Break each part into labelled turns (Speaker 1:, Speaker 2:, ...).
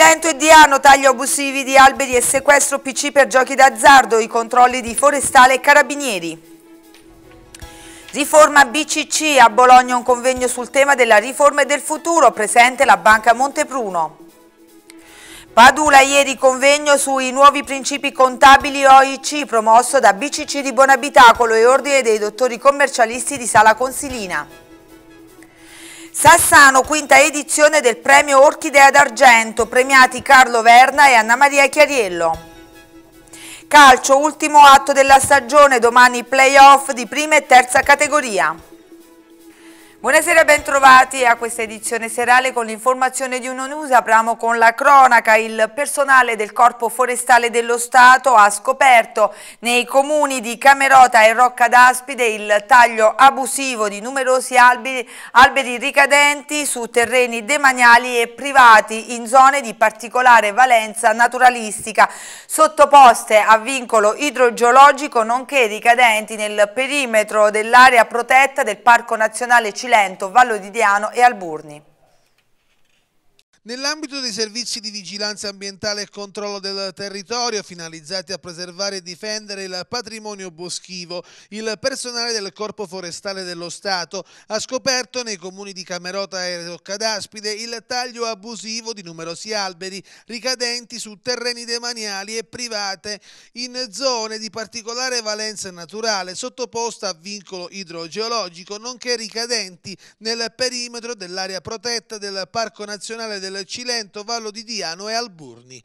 Speaker 1: Cilento e Diano, tagli abusivi di alberi e sequestro PC per giochi d'azzardo, i controlli di Forestale e Carabinieri. Riforma BCC, a Bologna un convegno sul tema della riforma e del futuro, presente la Banca Montepruno. Padula ieri convegno sui nuovi principi contabili OIC promosso da BCC di Buonabitacolo e Ordine dei Dottori Commercialisti di Sala Consilina. Sassano, quinta edizione del premio Orchidea d'Argento, premiati Carlo Verna e Anna Maria Chiariello. Calcio, ultimo atto della stagione, domani playoff di prima e terza categoria. Buonasera e bentrovati a questa edizione serale con l'informazione di Uno News. Apriamo con la cronaca. Il personale del Corpo Forestale dello Stato ha scoperto nei comuni di Camerota e Rocca d'Aspide il taglio abusivo di numerosi alberi, alberi ricadenti su terreni demaniali e privati in zone di particolare valenza naturalistica, sottoposte a vincolo idrogeologico nonché ricadenti nel perimetro dell'area protetta del Parco Nazionale Cilento Cilento, Vallo di Diano e Alburni.
Speaker 2: Nell'ambito dei servizi di vigilanza ambientale e controllo del territorio finalizzati a preservare e difendere il patrimonio boschivo, il personale del Corpo Forestale dello Stato ha scoperto nei comuni di Camerota e Roccadaspide il taglio abusivo di numerosi alberi ricadenti su terreni demaniali e private in zone di particolare valenza naturale sottoposta a vincolo idrogeologico nonché ricadenti nel perimetro dell'area protetta del Parco Nazionale del del Cilento, Vallo di Diano e Alburni.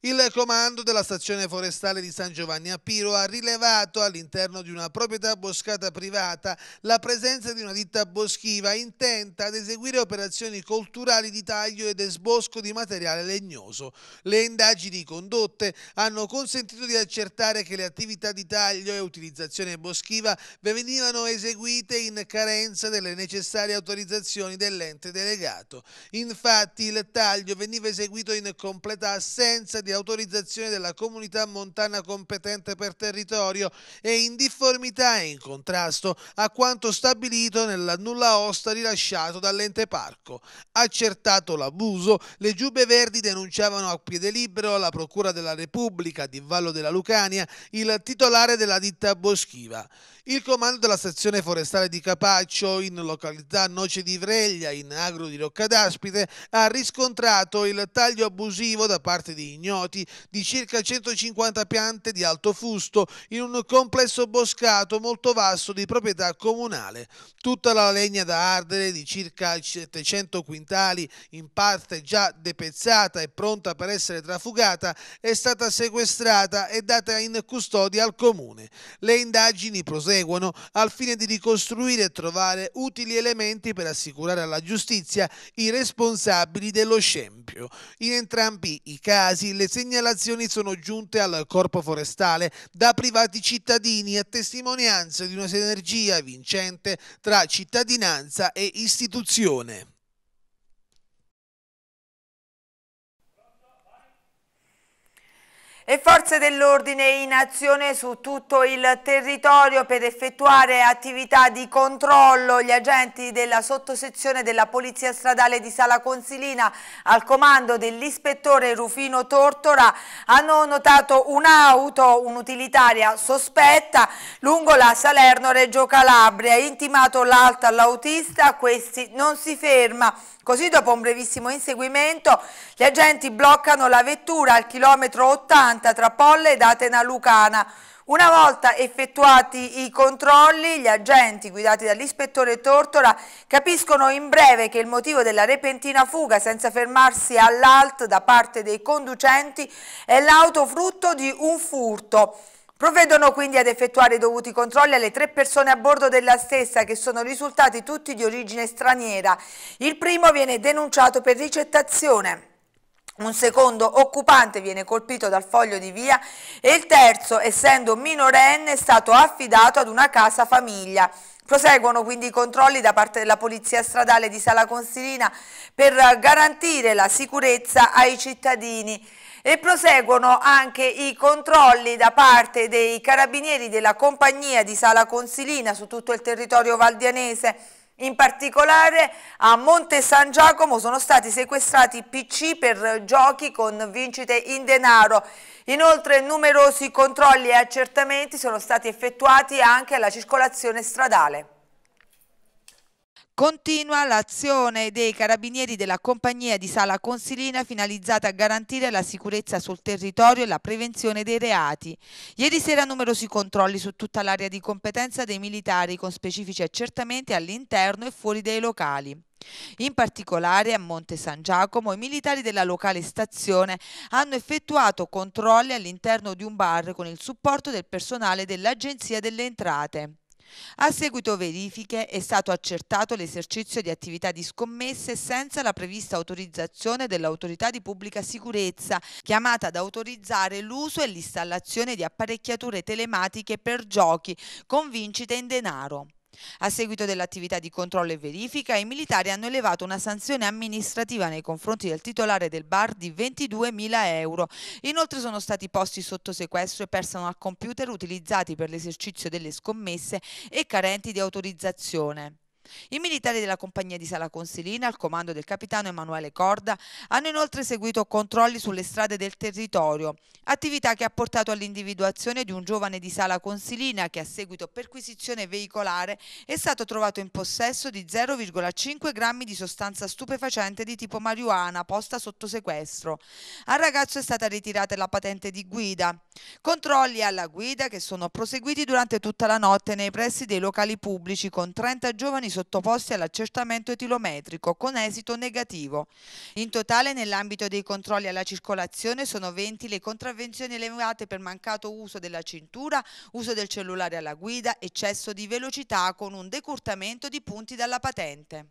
Speaker 2: Il comando della stazione forestale di San Giovanni a Piro ha rilevato all'interno di una proprietà boscata privata la presenza di una ditta boschiva intenta ad eseguire operazioni culturali di taglio ed esbosco di materiale legnoso. Le indagini condotte hanno consentito di accertare che le attività di taglio e utilizzazione boschiva venivano eseguite in carenza delle necessarie autorizzazioni dell'ente delegato. Infatti il taglio veniva eseguito in completa assenza di di autorizzazione della comunità montana competente per territorio e in difformità e in contrasto a quanto stabilito nella nulla osta rilasciato dall'ente parco. Accertato l'abuso, le giube verdi denunciavano a piede libero alla Procura della Repubblica di Vallo della Lucania il titolare della ditta boschiva. Il comando della stazione forestale di Capaccio, in località Noce di Vreglia, in agro di Roccadaspite, ha riscontrato il taglio abusivo da parte di ignoti ignoti di circa 150 piante di alto fusto in un complesso boscato molto vasto di proprietà comunale. Tutta la legna da ardere di circa 700 quintali, in parte già depezzata e pronta per essere trafugata, è stata sequestrata e data in custodia al comune. Le indagini proseguono al fine di ricostruire e trovare utili elementi per assicurare alla giustizia i responsabili dello scempio. In entrambi i casi le le segnalazioni sono giunte al Corpo Forestale da privati cittadini a testimonianza di una sinergia vincente tra cittadinanza e istituzione.
Speaker 1: Le forze dell'ordine in azione su tutto il territorio per effettuare attività di controllo. Gli agenti della sottosezione della Polizia Stradale di Sala Consilina al comando dell'ispettore Rufino Tortora hanno notato un'auto, un'utilitaria sospetta, lungo la Salerno-Reggio Calabria. Intimato l'alto all'autista, questi non si ferma. Così dopo un brevissimo inseguimento gli agenti bloccano la vettura al chilometro 80 tra Polle ed Atena Lucana. Una volta effettuati i controlli, gli agenti guidati dall'ispettore Tortora capiscono in breve che il motivo della repentina fuga senza fermarsi all'alt da parte dei conducenti è l'auto frutto di un furto. Provvedono quindi ad effettuare i dovuti controlli alle tre persone a bordo della stessa che sono risultati tutti di origine straniera. Il primo viene denunciato per ricettazione un secondo occupante viene colpito dal foglio di via e il terzo, essendo minorenne, è stato affidato ad una casa famiglia. Proseguono quindi i controlli da parte della Polizia Stradale di Sala Consilina per garantire la sicurezza ai cittadini e proseguono anche i controlli da parte dei carabinieri della compagnia di Sala Consilina su tutto il territorio valdianese in particolare a Monte San Giacomo sono stati sequestrati PC per giochi con vincite in denaro. Inoltre numerosi controlli e accertamenti sono stati effettuati anche alla circolazione stradale. Continua l'azione dei carabinieri della compagnia di Sala Consilina finalizzata a garantire la sicurezza sul territorio e la prevenzione dei reati. Ieri sera numerosi controlli su tutta l'area di competenza dei militari con specifici accertamenti all'interno e fuori dei locali. In particolare a Monte San Giacomo i militari della locale stazione hanno effettuato controlli all'interno di un bar con il supporto del personale dell'Agenzia delle Entrate. A seguito verifiche è stato accertato l'esercizio di attività di scommesse senza la prevista autorizzazione dell'autorità di pubblica sicurezza, chiamata ad autorizzare l'uso e l'installazione di apparecchiature telematiche per giochi con vincite in denaro. A seguito dell'attività di controllo e verifica, i militari hanno elevato una sanzione amministrativa nei confronti del titolare del bar di 22.000 euro. Inoltre sono stati posti sotto sequestro e personal computer utilizzati per l'esercizio delle scommesse e carenti di autorizzazione. I militari della compagnia di Sala Consilina, al comando del capitano Emanuele Corda, hanno inoltre eseguito controlli sulle strade del territorio, attività che ha portato all'individuazione di un giovane di Sala Consilina che a seguito perquisizione veicolare è stato trovato in possesso di 0,5 grammi di sostanza stupefacente di tipo marijuana posta sotto sequestro. Al ragazzo è stata ritirata la patente di guida. Controlli alla guida che sono proseguiti durante tutta la notte nei pressi dei locali pubblici con 30 giovani sottoposti all'accertamento etilometrico con esito negativo. In totale nell'ambito dei controlli alla circolazione sono 20 le contravvenzioni elevate per mancato uso della cintura, uso del cellulare alla guida, eccesso di velocità con un decurtamento di punti dalla patente.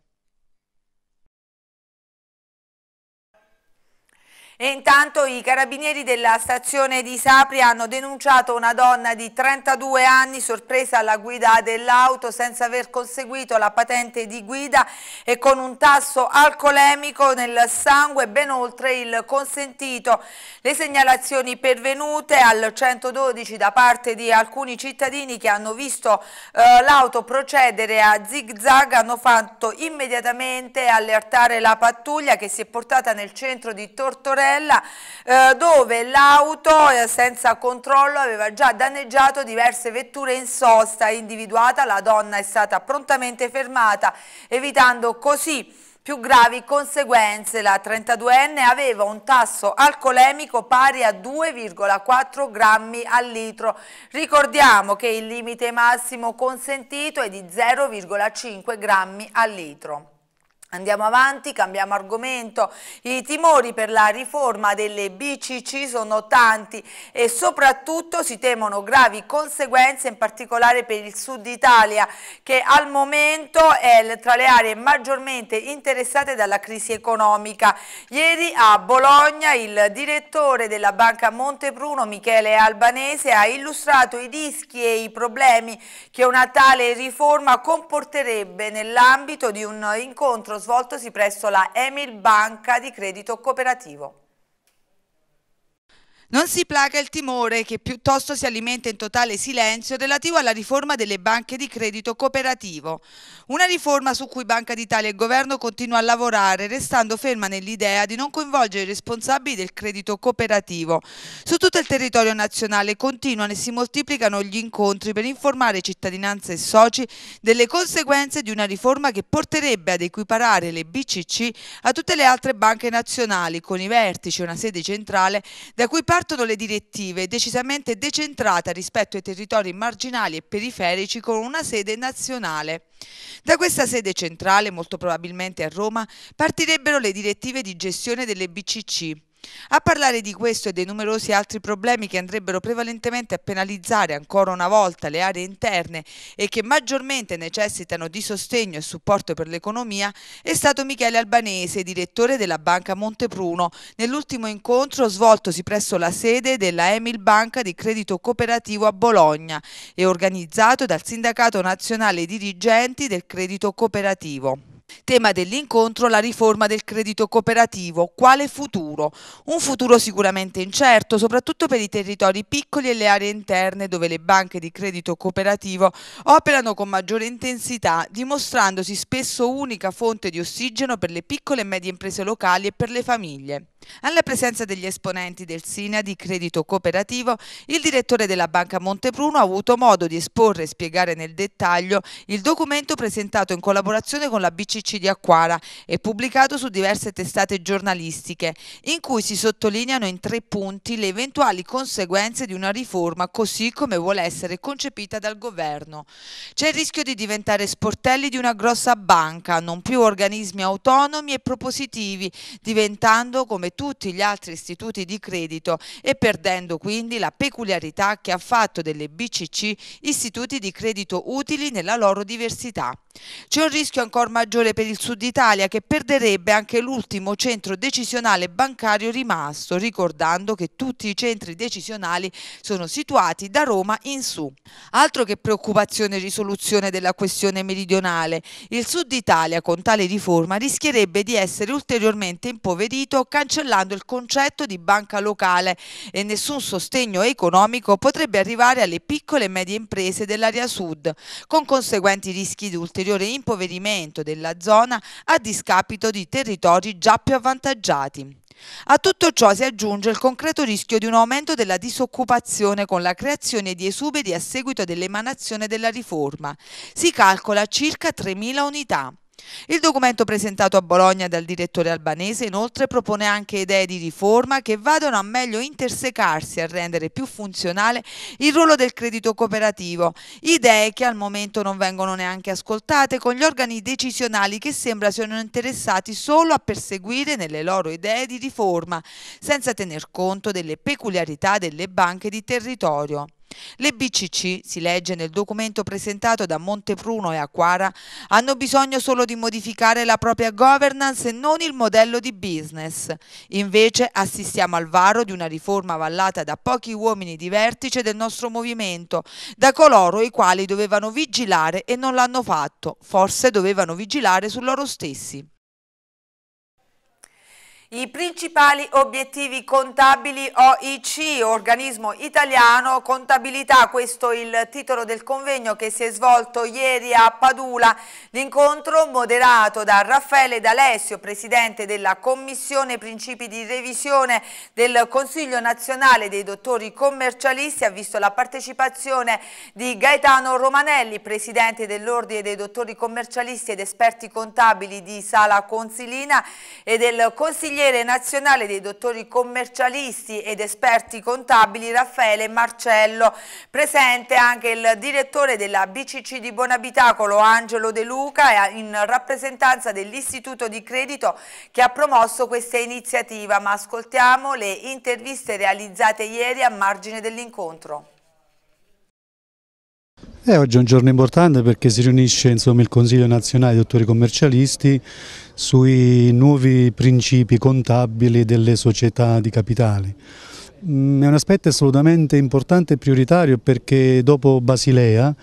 Speaker 1: E intanto i carabinieri della stazione di Sapri hanno denunciato una donna di 32 anni sorpresa alla guida dell'auto senza aver conseguito la patente di guida e con un tasso alcolemico nel sangue ben oltre il consentito. Le segnalazioni pervenute al 112 da parte di alcuni cittadini che hanno visto eh, l'auto procedere a zig zag hanno fatto immediatamente allertare la pattuglia che si è portata nel centro di Tortorello Castella eh, dove l'auto eh, senza controllo aveva già danneggiato diverse vetture in sosta individuata. La donna è stata prontamente fermata evitando così più gravi conseguenze. La 32enne aveva un tasso alcolemico pari a 2,4 grammi al litro. Ricordiamo che il limite massimo consentito è di 0,5 grammi al litro. Andiamo avanti, cambiamo argomento. I timori per la riforma delle BCC sono tanti e soprattutto si temono gravi conseguenze in particolare per il sud Italia che al momento è tra le aree maggiormente interessate dalla crisi economica. Ieri a Bologna il direttore della Banca Montepruno Michele Albanese ha illustrato i rischi e i problemi che una tale riforma comporterebbe nell'ambito di un incontro svoltosi presso la Emil Banca di Credito Cooperativo. Non si placa il timore che piuttosto si alimenta in totale silenzio relativo alla riforma delle banche di credito cooperativo, una riforma su cui Banca d'Italia e Governo continuano a lavorare restando ferma nell'idea di non coinvolgere i responsabili del credito cooperativo. Su tutto il territorio nazionale continuano e si moltiplicano gli incontri per informare cittadinanza e soci delle conseguenze di una riforma che porterebbe ad equiparare le BCC a tutte le altre banche nazionali con i vertici e una sede centrale da cui parte Partono le direttive decisamente decentrate rispetto ai territori marginali e periferici con una sede nazionale. Da questa sede centrale, molto probabilmente a Roma, partirebbero le direttive di gestione delle BCC, a parlare di questo e dei numerosi altri problemi che andrebbero prevalentemente a penalizzare ancora una volta le aree interne e che maggiormente necessitano di sostegno e supporto per l'economia è stato Michele Albanese, direttore della Banca Montepruno, nell'ultimo incontro svoltosi presso la sede della Emil Banca di Credito Cooperativo a Bologna e organizzato dal Sindacato Nazionale Dirigenti del Credito Cooperativo. Tema dell'incontro la riforma del credito cooperativo. Quale futuro? Un futuro sicuramente incerto, soprattutto per i territori piccoli e le aree interne dove le banche di credito cooperativo operano con maggiore intensità, dimostrandosi spesso unica fonte di ossigeno per le piccole e medie imprese locali e per le famiglie. Alla presenza degli esponenti del SINA di Credito Cooperativo, il direttore della Banca Montepruno ha avuto modo di esporre e spiegare nel dettaglio il documento presentato in collaborazione con la BCC di Acquara e pubblicato su diverse testate giornalistiche, in cui si sottolineano in tre punti le eventuali conseguenze di una riforma così come vuole essere concepita dal governo. C'è il rischio di diventare sportelli di una grossa banca, non più organismi autonomi e propositivi, diventando come tutti gli altri istituti di credito e perdendo quindi la peculiarità che ha fatto delle BCC istituti di credito utili nella loro diversità. C'è un rischio ancora maggiore per il Sud Italia che perderebbe anche l'ultimo centro decisionale bancario rimasto, ricordando che tutti i centri decisionali sono situati da Roma in su. Altro che preoccupazione e risoluzione della questione meridionale, il Sud Italia con tale riforma rischierebbe di essere ulteriormente impoverito cancellando il concetto di banca locale e nessun sostegno economico potrebbe arrivare alle piccole e medie imprese dell'area sud, con conseguenti rischi di ulteriore ulteriore impoverimento della zona a discapito di territori già più avvantaggiati. A tutto ciò si aggiunge il concreto rischio di un aumento della disoccupazione con la creazione di esuberi a seguito dell'emanazione della riforma. Si calcola circa 3.000 unità. Il documento presentato a Bologna dal direttore albanese inoltre propone anche idee di riforma che vadano a meglio intersecarsi e a rendere più funzionale il ruolo del credito cooperativo, idee che al momento non vengono neanche ascoltate con gli organi decisionali che sembra siano interessati solo a perseguire nelle loro idee di riforma, senza tener conto delle peculiarità delle banche di territorio. Le BCC, si legge nel documento presentato da Montepruno e Aquara, hanno bisogno solo di modificare la propria governance e non il modello di business. Invece assistiamo al varo di una riforma avallata da pochi uomini di vertice del nostro movimento, da coloro i quali dovevano vigilare e non l'hanno fatto, forse dovevano vigilare su loro stessi. I principali obiettivi contabili OIC, organismo italiano, contabilità, questo è il titolo del convegno che si è svolto ieri a Padula, l'incontro moderato da Raffaele D'Alessio, presidente della Commissione Principi di Revisione del Consiglio Nazionale dei Dottori Commercialisti, ha visto la partecipazione di Gaetano Romanelli, presidente dell'Ordine dei Dottori Commercialisti ed esperti contabili di Sala Consilina e del Consiglio consigliere nazionale dei dottori commercialisti ed esperti contabili Raffaele Marcello, presente anche il direttore della BCC di Bonabitacolo Angelo De Luca in rappresentanza dell'Istituto di Credito che ha promosso questa iniziativa, ma ascoltiamo le interviste realizzate ieri a margine dell'incontro.
Speaker 3: Eh, oggi è un giorno importante perché si riunisce insomma, il Consiglio nazionale di dottori commercialisti sui nuovi principi contabili delle società di capitali. Mm, è un aspetto assolutamente importante e prioritario perché dopo Basilea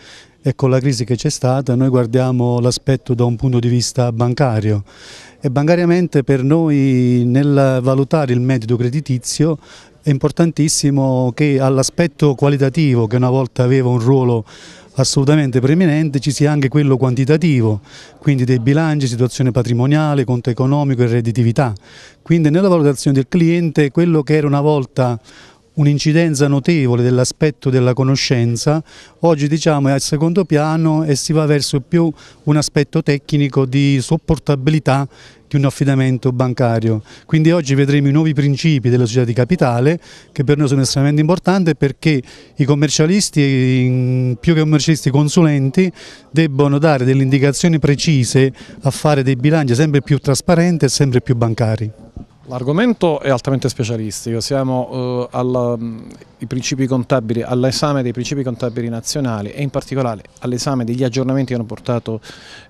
Speaker 3: e con la crisi che c'è stata noi guardiamo l'aspetto da un punto di vista bancario e bancariamente per noi nel valutare il metodo creditizio è importantissimo che all'aspetto qualitativo, che una volta aveva un ruolo assolutamente preeminente, ci sia anche quello quantitativo, quindi dei bilanci, situazione patrimoniale, conto economico e redditività. Quindi nella valutazione del cliente quello che era una volta un'incidenza notevole dell'aspetto della conoscenza, oggi diciamo è al secondo piano e si va verso più un aspetto tecnico di sopportabilità di un affidamento bancario. Quindi oggi vedremo i nuovi principi della società di capitale che per noi sono estremamente importanti perché i commercialisti, più che commercialisti, consulenti debbono dare delle indicazioni precise a fare dei bilanci sempre più trasparenti e sempre più bancari.
Speaker 4: L'argomento è altamente specialistico, siamo eh, al i principi contabili, all'esame dei principi contabili nazionali e in particolare all'esame degli aggiornamenti che hanno portato,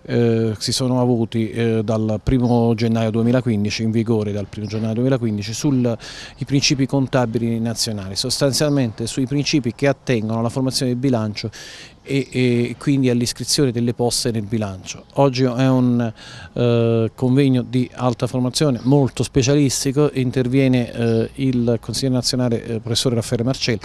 Speaker 4: eh, si sono avuti eh, dal 1 gennaio 2015, in vigore dal 1 gennaio 2015, sui principi contabili nazionali, sostanzialmente sui principi che attengono alla formazione del bilancio e, e, quindi all'iscrizione delle poste nel bilancio. Oggi è un eh, convegno di alta formazione molto specialistico, interviene eh, il consigliere nazionale eh, professore Raffaele Marcelli Marcello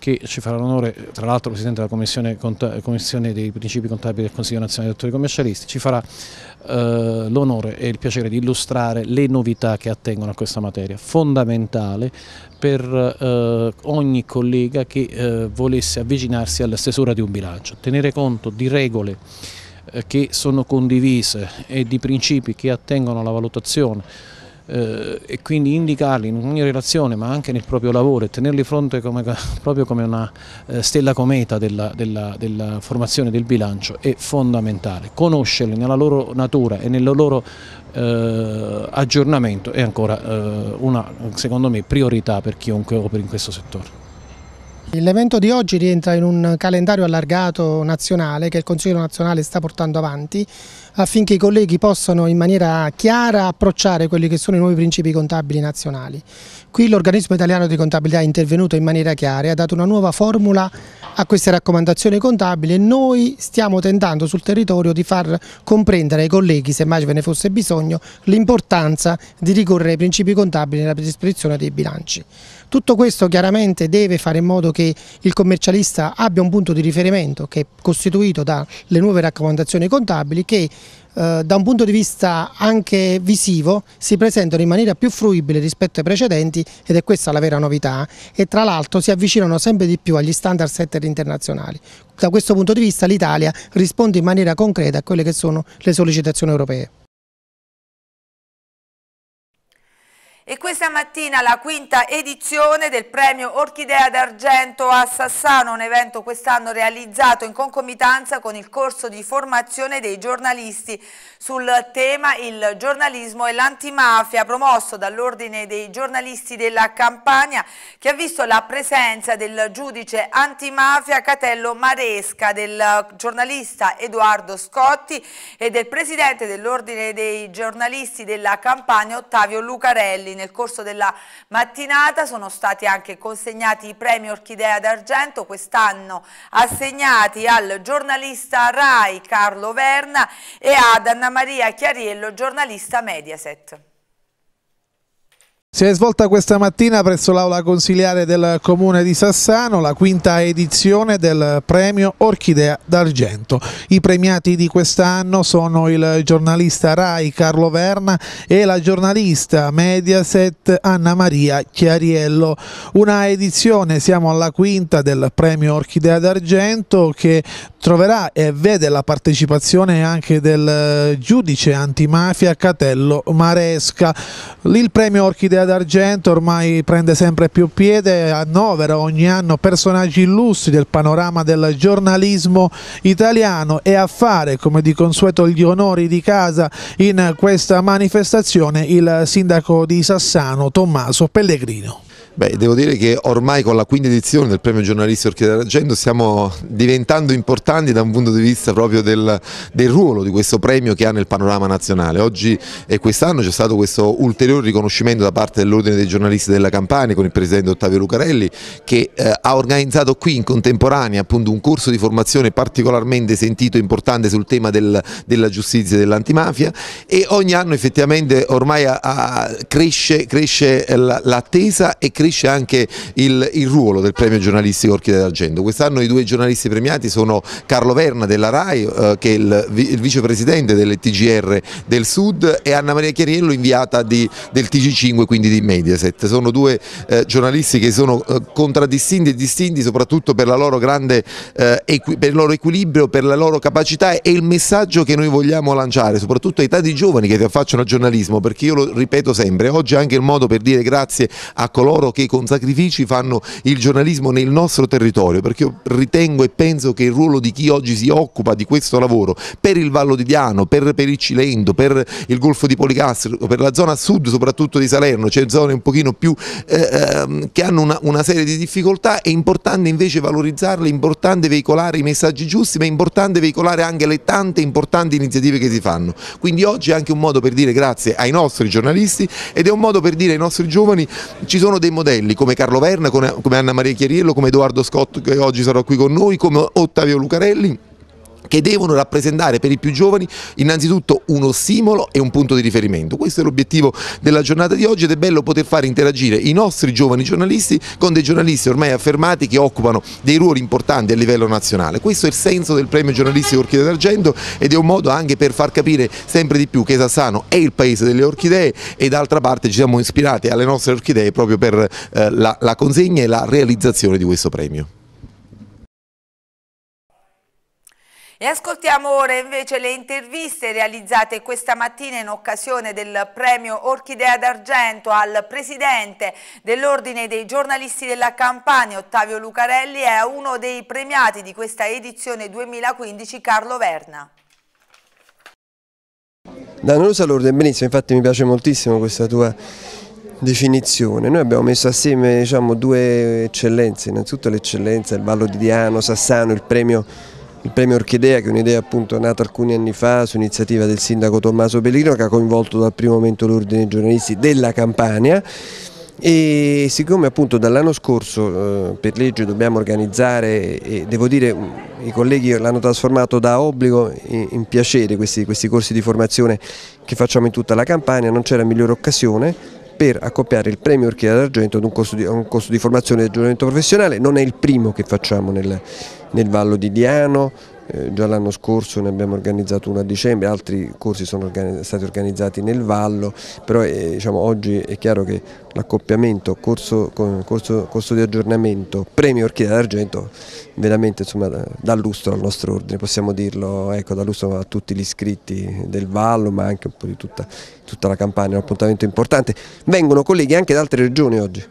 Speaker 4: che ci farà l'onore, tra l'altro Presidente della commissione, commissione, dei Principi Contabili del Consiglio Nazionale dei Dottori Commercialisti, ci farà eh, l'onore e il piacere di illustrare le novità che attengono a questa materia, fondamentale per eh, ogni collega che eh, volesse avvicinarsi alla stesura di un bilancio, tenere conto di regole eh, che sono condivise e di principi che attengono alla valutazione eh, e quindi indicarli in ogni relazione ma anche nel proprio lavoro e tenerli fronte come, proprio come una eh, stella cometa della, della, della, formazione del bilancio è fondamentale. Conoscerli nella loro natura e nel loro eh, aggiornamento è ancora eh, una, secondo me, priorità per chiunque operi in questo settore.
Speaker 5: L'evento di oggi rientra in un calendario allargato nazionale che il Consiglio nazionale sta portando avanti affinché i colleghi possano in maniera chiara approcciare quelli che sono i nuovi principi contabili nazionali. Qui l'organismo italiano di contabilità è intervenuto in maniera chiara e ha dato una nuova formula a queste raccomandazioni contabili e noi stiamo tentando sul territorio di far comprendere ai colleghi, se mai ve ne fosse bisogno, l'importanza di ricorrere ai principi contabili nella predisposizione dei bilanci. Tutto questo chiaramente deve fare in modo che il commercialista abbia un punto di riferimento che è costituito dalle nuove raccomandazioni contabili che eh, da un punto di vista anche visivo si presentano in maniera più fruibile rispetto ai precedenti ed è questa la vera novità e tra l'altro si avvicinano sempre di più agli standard setter internazionali. Da questo punto di vista l'Italia risponde in maniera concreta a quelle che sono le sollecitazioni europee.
Speaker 1: E questa mattina la quinta edizione del premio Orchidea d'Argento a Sassano, un evento quest'anno realizzato in concomitanza con il corso di formazione dei giornalisti sul tema il giornalismo e l'antimafia promosso dall'Ordine dei giornalisti della Campania che ha visto la presenza del giudice antimafia Catello Maresca, del giornalista Edoardo Scotti e del presidente dell'Ordine dei giornalisti della Campania Ottavio Lucarelli nel corso della mattinata sono stati anche consegnati i premi Orchidea d'Argento, quest'anno assegnati al giornalista RAI Carlo Verna e ad Anna Maria Chiariello, giornalista Mediaset.
Speaker 2: Si è svolta questa mattina presso l'aula consiliare del comune di Sassano la quinta edizione del premio Orchidea d'Argento. I premiati di quest'anno sono il giornalista Rai Carlo Verna e la giornalista Mediaset Anna Maria Chiariello. Una edizione, siamo alla quinta del premio Orchidea d'Argento che troverà e vede la partecipazione anche del giudice antimafia Catello Maresca. Il premio Orchidea l'idea d'argento ormai prende sempre più piede, annovera ogni anno personaggi illustri del panorama del giornalismo italiano e a fare, come di consueto, gli onori di casa in questa manifestazione il sindaco di Sassano Tommaso Pellegrino.
Speaker 6: Beh, devo dire che ormai con la quinta edizione del premio giornalista Orchidea d'Argento stiamo diventando importanti da un punto di vista proprio del, del ruolo di questo premio che ha nel panorama nazionale. Oggi e quest'anno c'è stato questo ulteriore riconoscimento da parte dell'Ordine dei giornalisti della Campania con il presidente Ottavio Lucarelli che eh, ha organizzato qui in contemporanea appunto un corso di formazione particolarmente sentito e importante sul tema del, della giustizia e dell'antimafia e ogni anno effettivamente ormai a, a, cresce, cresce l'attesa e cresce ribadisce anche il, il ruolo del premio giornalistico Orchidea d'Argento. Quest'anno i due giornalisti premiati sono Carlo Verna della RAI, eh, che è il, il vicepresidente delle TGR del Sud, e Anna Maria Chiariello, inviata di, del TG5, quindi di Mediaset. Sono due eh, giornalisti che sono eh, contraddistinti e distinti soprattutto per, grande, eh, per il loro equilibrio, per la loro capacità e il messaggio che noi vogliamo lanciare, soprattutto ai tanti giovani che si affacciano al giornalismo, perché io lo ripeto sempre, oggi è anche il modo per dire grazie a coloro che che con sacrifici fanno il giornalismo nel nostro territorio, perché io ritengo e penso che il ruolo di chi oggi si occupa di questo lavoro per il Vallo di Diano, per, per il Cilento, per il Golfo di Policastro, per la zona sud soprattutto di Salerno, cioè zone un pochino più eh, ehm, che hanno una, una serie di difficoltà, è importante invece valorizzarle, è importante veicolare i messaggi giusti, ma è importante veicolare anche le tante importanti iniziative che si fanno. Quindi oggi è anche un modo per dire grazie ai nostri giornalisti ed è un modo per dire ai nostri giovani ci sono dei modelli modelli come Carlo Verna, come Anna Maria Chierillo, come Edoardo Scott che oggi sarà qui con noi, come Ottavio Lucarelli che devono rappresentare per i più giovani innanzitutto uno stimolo e un punto di riferimento. Questo è l'obiettivo della giornata di oggi ed è bello poter far interagire i nostri giovani giornalisti con dei giornalisti ormai affermati che occupano dei ruoli importanti a livello nazionale. Questo è il senso del premio giornalistico Orchidea d'Argento ed è un modo anche per far capire sempre di più che Sassano è il paese delle orchidee e d'altra parte ci siamo ispirati alle nostre orchidee proprio per eh, la, la consegna e la realizzazione di questo premio.
Speaker 1: E ascoltiamo ora invece le interviste realizzate questa mattina in occasione del premio Orchidea d'Argento al presidente dell'Ordine dei giornalisti della Campania, Ottavio Lucarelli, e a uno dei premiati di questa edizione 2015, Carlo Verna.
Speaker 7: Danosa l'ordine benissimo, infatti mi piace moltissimo questa tua definizione. Noi abbiamo messo assieme diciamo, due eccellenze, innanzitutto l'eccellenza, il ballo di Diano, Sassano, il premio il premio Orchidea che è un'idea appunto nata alcuni anni fa su iniziativa del sindaco Tommaso Pellegrino che ha coinvolto dal primo momento l'ordine dei giornalisti della Campania e siccome appunto dall'anno scorso eh, per legge dobbiamo organizzare e devo dire mm, i colleghi l'hanno trasformato da obbligo in, in piacere questi, questi corsi di formazione che facciamo in tutta la Campania, non c'era migliore occasione per accoppiare il premio Orchidea d'Argento ad un costo, di, un corso di formazione e aggiornamento professionale, non è il primo che facciamo nel, nel Vallo di Diano, eh, già l'anno scorso ne abbiamo organizzato uno a dicembre, altri corsi sono organi stati organizzati nel Vallo, però eh, diciamo, oggi è chiaro che l'accoppiamento corso, corso, corso, di aggiornamento premio Orchidea d'Argento veramente insomma, dà lustro al nostro ordine, possiamo dirlo, ecco, dà lustro a tutti gli iscritti del Vallo ma anche un po' di tutta, tutta la campagna, un appuntamento importante. Vengono colleghi anche da altre regioni oggi.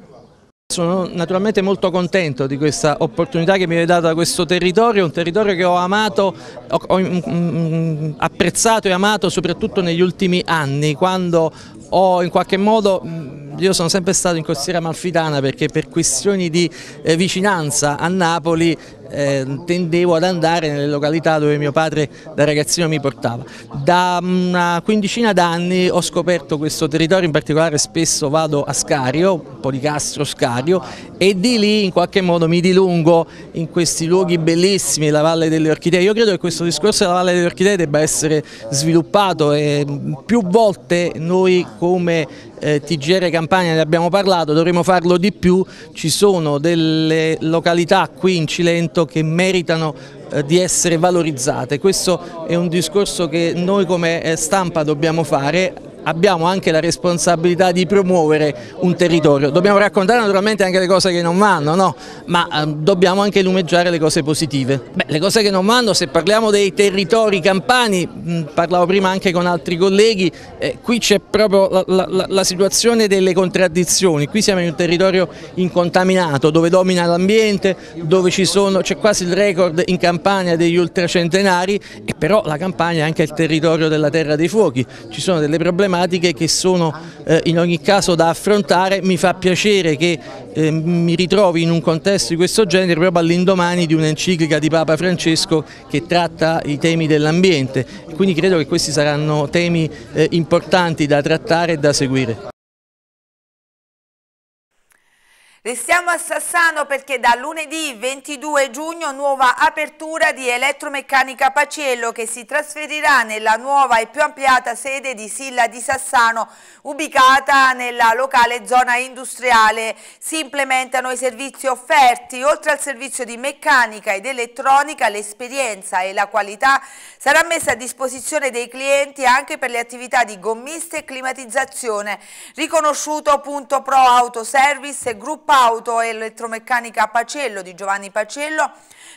Speaker 8: Sono naturalmente molto contento di questa opportunità che mi viene data da questo territorio, un territorio che ho amato, ho mm, mm, apprezzato e amato soprattutto negli ultimi anni, quando ho in qualche modo mm, io sono sempre stato in costiera malfitana perché per questioni di eh, vicinanza a Napoli eh, tendevo ad andare nelle località dove mio padre da ragazzino mi portava. Da mm, una quindicina d'anni ho scoperto questo territorio, in particolare spesso vado a Scario, Policastro Scario, e di lì in qualche modo mi dilungo in questi luoghi bellissimi, la Valle delle Orchidee. Io credo che questo discorso della Valle delle Orchidee debba essere sviluppato e mm, più volte noi come eh, TGR Campania ne abbiamo parlato, dovremmo farlo di più, ci sono delle località qui in Cilento fatto certo che meritano eh, di essere valorizzate. Questo è un discorso che noi come eh, stampa dobbiamo fare abbiamo anche la responsabilità di promuovere un territorio. Dobbiamo raccontare naturalmente anche le cose che non vanno, no? ma eh, dobbiamo anche lumeggiare le cose positive. Beh, le cose che non vanno, se parliamo dei territori campani, mh, parlavo prima anche con altri colleghi, eh, qui c'è proprio la, la, la situazione delle contraddizioni, qui siamo in un territorio incontaminato dove domina l'ambiente, dove c'è quasi il record in Campania degli ultracentenari e però la Campania è anche il territorio della terra dei fuochi, ci sono delle problematiche problematiche che sono eh, in ogni caso da affrontare, mi fa piacere che eh, mi ritrovi in un contesto di questo genere proprio all'indomani di un'enciclica di Papa Francesco che tratta i temi dell'ambiente, quindi credo che questi saranno temi eh, importanti da trattare e da seguire.
Speaker 1: Restiamo a Sassano perché da lunedì 22 giugno nuova apertura di Elettromeccanica Paciello che si trasferirà nella nuova e più ampliata sede di Silla di Sassano ubicata nella locale zona industriale. Si implementano i servizi offerti, oltre al servizio di meccanica ed elettronica l'esperienza e la qualità sarà messa a disposizione dei clienti anche per le attività di gommista e climatizzazione, riconosciuto punto pro autoservice e gruppa Auto e Elettromeccanica Pacello di Giovanni Pacello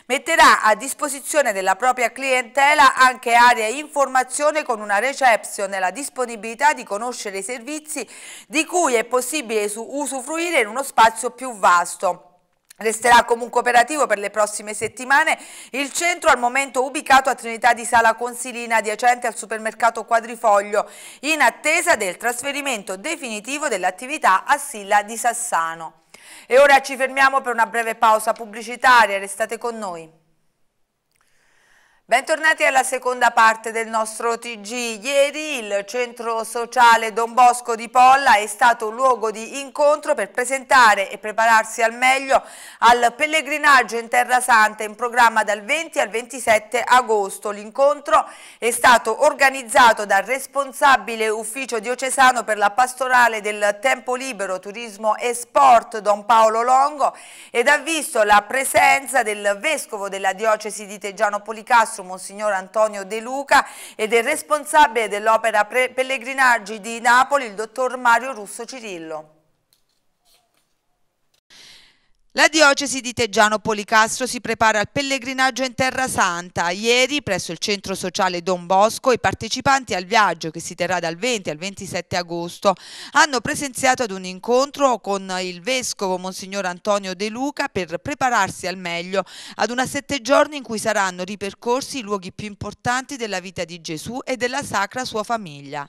Speaker 1: metterà a disposizione della propria clientela anche area informazione con una reception e la disponibilità di conoscere i servizi di cui è possibile usufruire in uno spazio più vasto. Resterà comunque operativo per le prossime settimane il centro al momento ubicato a Trinità di Sala Consilina adiacente al supermercato Quadrifoglio in attesa del trasferimento definitivo dell'attività a Silla di Sassano. E ora ci fermiamo per una breve pausa pubblicitaria, restate con noi. Bentornati alla seconda parte del nostro TG. Ieri il centro sociale Don Bosco di Polla è stato luogo di incontro per presentare e prepararsi al meglio al pellegrinaggio in Terra Santa in programma dal 20 al 27 agosto. L'incontro è stato organizzato dal responsabile ufficio diocesano per la pastorale del tempo libero, turismo e sport Don Paolo Longo ed ha visto la presenza del vescovo della diocesi di Teggiano Policastro Castro, Monsignor Antonio De Luca ed del responsabile dell'opera Pellegrinaggi di Napoli, il dottor Mario Russo Cirillo. La diocesi di Teggiano Policastro si prepara al pellegrinaggio in Terra Santa. Ieri, presso il centro sociale Don Bosco, i partecipanti al viaggio, che si terrà dal 20 al 27 agosto, hanno presenziato ad un incontro con il vescovo Monsignor Antonio De Luca per prepararsi al meglio ad una sette giorni in cui saranno ripercorsi i luoghi più importanti della vita di Gesù e della sacra sua famiglia.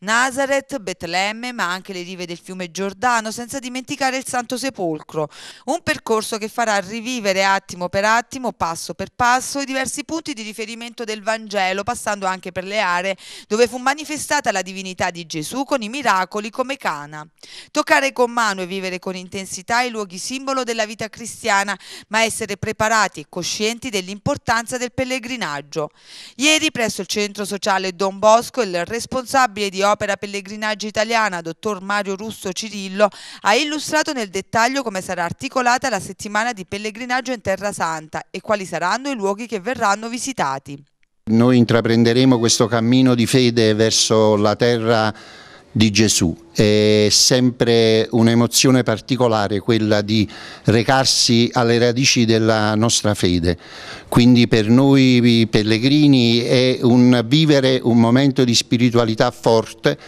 Speaker 1: Nazareth, Betlemme, ma anche le rive del fiume Giordano, senza dimenticare il Santo Sepolcro. Un un percorso che farà rivivere attimo per attimo, passo per passo, i diversi punti di riferimento del Vangelo, passando anche per le aree dove fu manifestata la divinità di Gesù con i miracoli come Cana. Toccare con mano e vivere con intensità i luoghi simbolo della vita cristiana, ma essere preparati e coscienti dell'importanza del pellegrinaggio. Ieri presso il Centro Sociale Don Bosco il responsabile di Opera Pellegrinaggio Italiana, dottor Mario Russo Cirillo, ha illustrato nel dettaglio come sarà articolato intitolata la settimana di pellegrinaggio in Terra Santa e quali saranno i luoghi che verranno visitati.
Speaker 9: Noi intraprenderemo questo cammino di fede verso la terra di Gesù. È sempre un'emozione particolare quella di recarsi alle radici della nostra fede. Quindi per noi pellegrini è un vivere un momento di spiritualità forte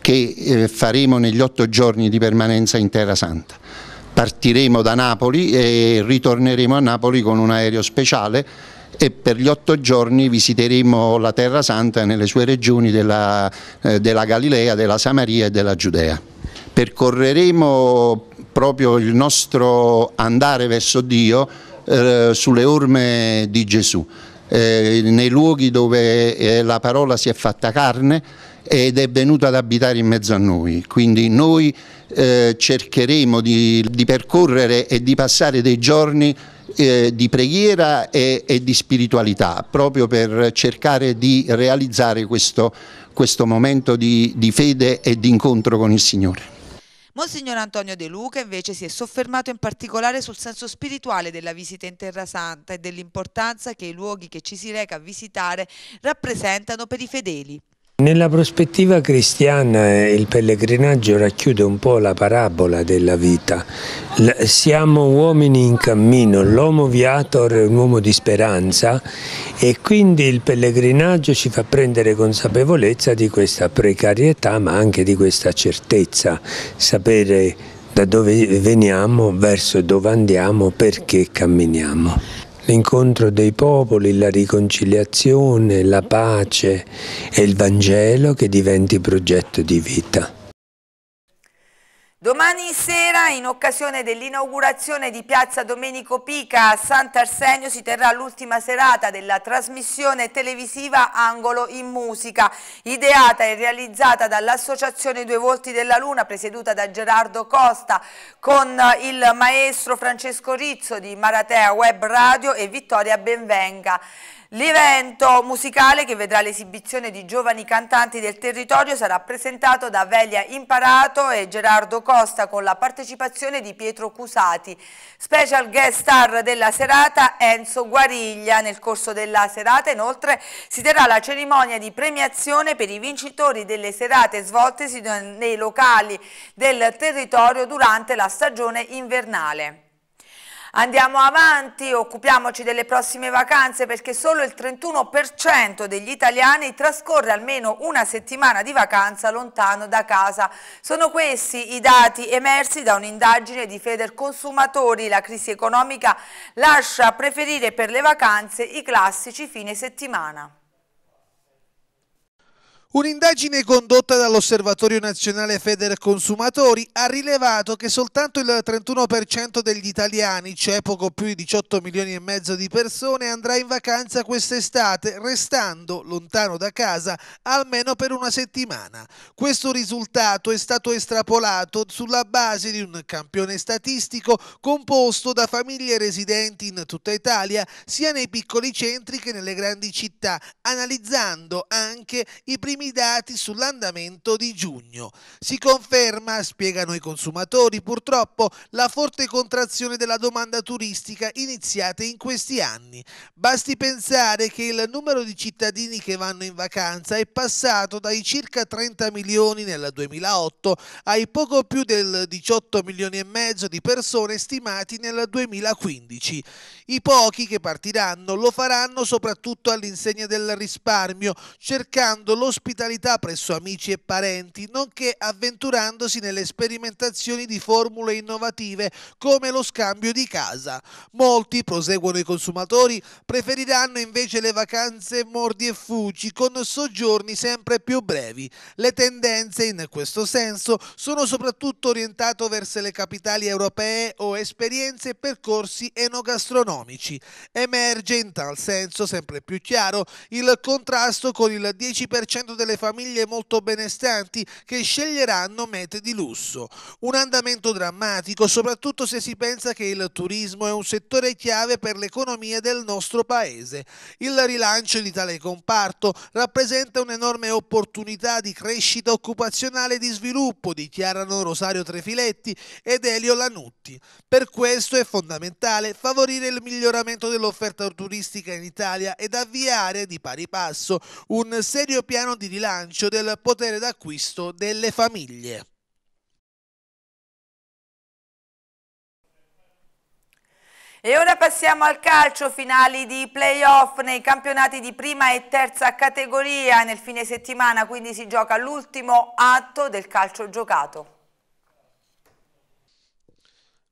Speaker 9: che eh, faremo negli otto giorni di permanenza in Terra Santa partiremo da Napoli e ritorneremo a Napoli con un aereo speciale e per gli otto giorni visiteremo la Terra Santa nelle sue regioni della, eh, della Galilea, della Samaria e della Giudea. Percorreremo proprio il nostro andare verso Dio eh, sulle orme di Gesù, eh, nei luoghi dove eh, la parola si è fatta carne, ed è venuto ad abitare in mezzo a noi, quindi noi eh, cercheremo di, di, percorrere e di passare dei giorni eh, di preghiera e, e, di spiritualità, proprio per cercare di realizzare questo, questo momento di, di fede e di incontro con il Signore.
Speaker 1: Monsignor Antonio De Luca invece si è soffermato in particolare sul senso spirituale della visita in Terra Santa e dell'importanza che i luoghi che ci si reca a visitare rappresentano per i fedeli.
Speaker 7: Nella prospettiva cristiana eh, il pellegrinaggio racchiude un po' la parabola della vita. siamo uomini in cammino, l'uomo viator è un uomo di speranza e quindi il pellegrinaggio ci fa prendere consapevolezza di questa precarietà ma anche di questa certezza, sapere da dove veniamo, verso dove andiamo, perché camminiamo l'incontro dei popoli, la riconciliazione, la pace e il Vangelo che diventi progetto di vita.
Speaker 1: Domani sera, in occasione dell'inaugurazione di Piazza Domenico Pica a Sant'Arsenio, si terrà l'ultima serata della trasmissione televisiva Angolo in Musica, ideata e realizzata dall'Associazione Due Volti della Luna, presieduta da Gerardo Costa, con il maestro Francesco Rizzo di Maratea Web Radio e Vittoria Benvenga. L'evento musicale che vedrà l'esibizione di giovani cantanti del territorio sarà presentato da Velia Imparato e Gerardo Costa con la partecipazione di Pietro Cusati. Special guest star della serata Enzo Guariglia. Nel corso della serata inoltre si terrà la cerimonia di premiazione per i vincitori delle serate svoltesi nei locali del territorio durante la stagione invernale. Andiamo avanti, occupiamoci delle prossime vacanze perché solo il 31% degli italiani trascorre almeno una settimana di vacanza lontano da casa. Sono questi i dati emersi da un'indagine di Federconsumatori. La crisi economica lascia preferire per le vacanze i classici fine settimana.
Speaker 2: Un'indagine condotta dall'Osservatorio nazionale Feder Consumatori ha rilevato che soltanto il 31% degli italiani, cioè poco più di 18 milioni e mezzo di persone, andrà in vacanza quest'estate, restando lontano da casa almeno per una settimana. Questo risultato è stato estrapolato sulla base di un campione statistico composto da famiglie residenti in tutta Italia, sia nei piccoli centri che nelle grandi città, analizzando anche i primi pessimi dati sull'andamento di giugno. Si conferma, spiegano i consumatori, purtroppo la forte contrazione della domanda turistica iniziata in questi anni. Basti pensare che il numero di cittadini che vanno in vacanza è passato dai circa 30 milioni nel 2008 ai poco più del 18 milioni e mezzo di persone stimati nel 2015. I pochi che partiranno lo faranno soprattutto all'insegna del risparmio, cercando lo spirito ospitalità presso amici e parenti, nonché avventurandosi nelle sperimentazioni di formule innovative come lo scambio di casa. Molti, proseguono i consumatori, preferiranno invece le vacanze mordi e fuci con soggiorni sempre più brevi. Le tendenze in questo senso sono soprattutto orientate verso le capitali europee o esperienze e percorsi enogastronomici. Emerge in tal senso sempre più chiaro il contrasto con il 10% delle famiglie molto benestanti che sceglieranno mete di lusso. Un andamento drammatico, soprattutto se si pensa che il turismo è un settore chiave per l'economia del nostro paese. Il rilancio di tale comparto rappresenta un'enorme opportunità di crescita occupazionale e di sviluppo, dichiarano Rosario Trefiletti ed Elio Lanutti. Per questo è fondamentale favorire il miglioramento dell'offerta turistica in Italia ed avviare di pari passo un serio piano di rilancio del potere d'acquisto delle famiglie.
Speaker 1: E ora passiamo al calcio, finali di playoff nei campionati di prima e terza categoria. Nel fine settimana quindi si gioca l'ultimo atto del calcio giocato.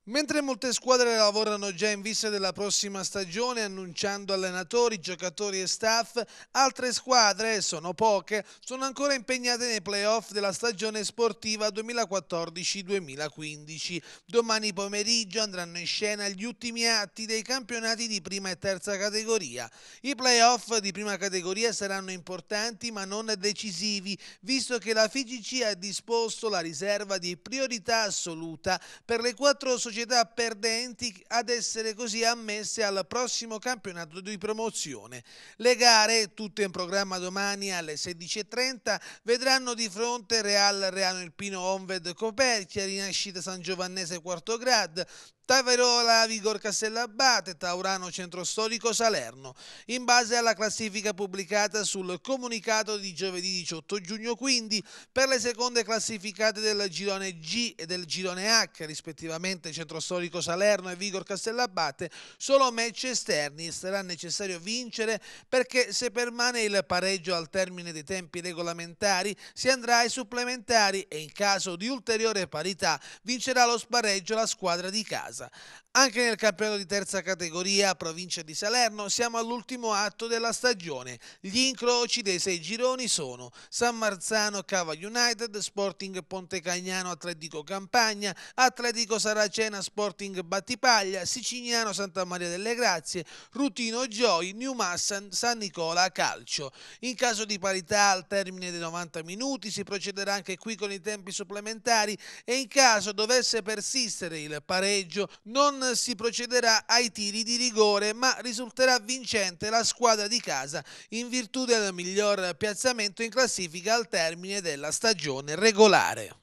Speaker 2: Mentre molte squadre lavorano già in vista della prossima stagione annunciando allenatori, giocatori e staff, altre squadre, sono poche, sono ancora impegnate nei playoff della stagione sportiva 2014-2015. Domani pomeriggio andranno in scena gli ultimi atti dei campionati di prima e terza categoria. I playoff di prima categoria saranno importanti ma non decisivi, visto che la FIGC ha disposto la riserva di priorità assoluta per le quattro società società perdenti ad essere così ammesse al prossimo campionato di promozione. Le gare, tutte in programma domani alle 16.30, vedranno di fronte Real Reano Irpino Onved Coperchia, Rinascita San Giovannese Quarto Grad, Taverola, Vigor Castellabate, Taurano Centro Storico Salerno, in base alla classifica pubblicata sul comunicato di giovedì 18 giugno quindi per le seconde classificate del girone G e del girone H rispettivamente Centro Storico Salerno e Vigor Castellabate solo match esterni sarà necessario vincere perché se permane il pareggio al termine dei tempi regolamentari si andrà ai supplementari e in caso di ulteriore parità vincerà lo spareggio la squadra di casa casa. Anche nel campionato di terza categoria, provincia di Salerno, siamo all'ultimo atto della stagione. Gli incroci dei sei gironi sono San Marzano Cava United, Sporting Pontecagnano, Atletico Campagna, Atletico Saracena Sporting Battipaglia, Sicignano, Santa Maria delle Grazie, Rutino Gioi, Newmassan San Nicola Calcio. In caso di parità al termine dei 90 minuti si procederà anche qui con i tempi supplementari e in caso dovesse persistere il pareggio non si procederà ai tiri di rigore, ma risulterà vincente la squadra di casa in virtù del miglior piazzamento in classifica al termine della stagione regolare.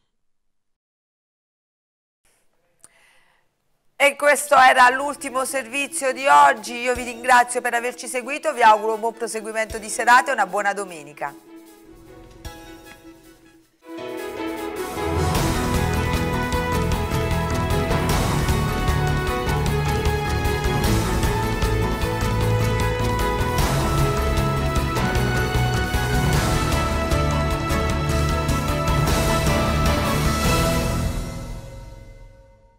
Speaker 1: E questo era l'ultimo servizio di oggi, io vi ringrazio per averci seguito, vi auguro un buon proseguimento di serata e una buona domenica.